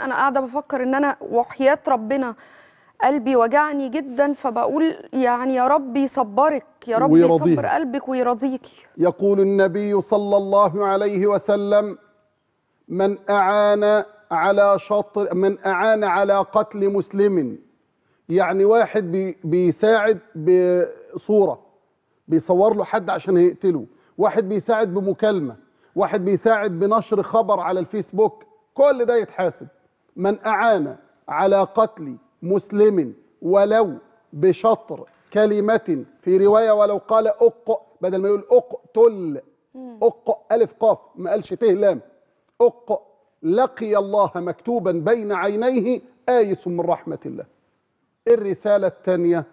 انا قاعده بفكر ان انا وحيات ربنا قلبي وجعني جدا فبقول يعني يا رب يصبرك يا رب ويرضيه. يصبر قلبك ويرضيك يقول النبي صلى الله عليه وسلم من أعان على شطر من أعان على قتل مسلم يعني واحد بي بيساعد بصورة بيصور له حد عشان يقتله واحد بيساعد بمكالمة واحد بيساعد بنشر خبر على الفيسبوك كل ده يتحاسب من أعان على قتل مسلم ولو بشطر كلمة في رواية ولو قال أق بدل ما يقول أقتل أق ألف قاف ما قالش ته لام أق لقي الله مكتوبا بين عينيه آيس من رحمة الله الرسالة الثانية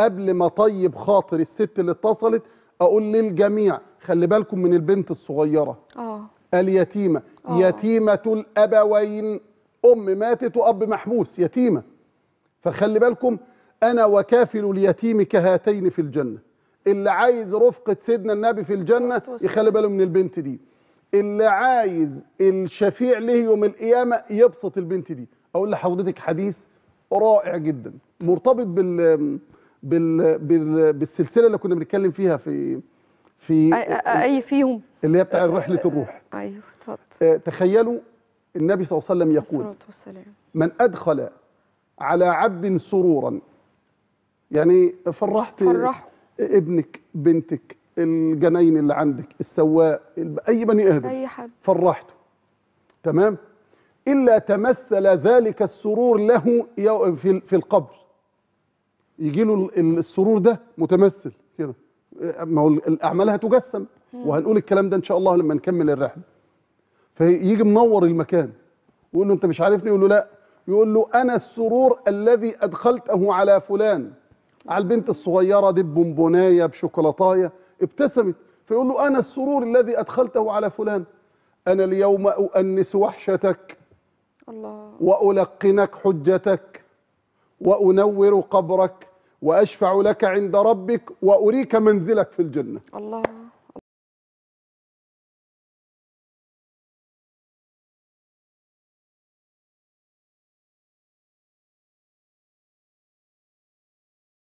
قبل ما طيب خاطر الست اللي اتصلت أقول للجميع خلي بالكم من البنت الصغيرة آه. اليتيمة آه. يتيمة الأبوين ام ماتت واب محبوس يتيمه فخلي بالكم انا وكافل اليتيم كهاتين في الجنه اللي عايز رفقه سيدنا النبي في الجنه يخلي باله من البنت دي اللي عايز الشفيع ليه يوم القيامه يبسط البنت دي اقول لحضرتك حديث رائع جدا مرتبط بال بال, بال... بالسلسله اللي كنا بنتكلم فيها في في اي, أي فيهم اللي هي بتاع رحله الروح ايوه اتفضل آه، تخيلوا النبي صلى الله عليه وسلم يقول من أدخل على عبد سرورا يعني فرحت فرح. ابنك بنتك الجناين اللي عندك السواق أي بني آدم أي حد فرحته تمام إلا تمثل ذلك السرور له في القبر يجي له السرور ده متمثل كده ما هو الأعمال هتجسم وهنقول الكلام ده إن شاء الله لما نكمل الرحلة فيجي منور المكان يقول له انت مش عارفني يقول له لا يقول له انا السرور الذي ادخلته على فلان على البنت الصغيره دي ببونبونايه بشوكولاتايه ابتسمت فيقول له انا السرور الذي ادخلته على فلان انا اليوم اؤنس وحشتك الله والقنك حجتك وانور قبرك واشفع لك عند ربك واريك منزلك في الجنه الله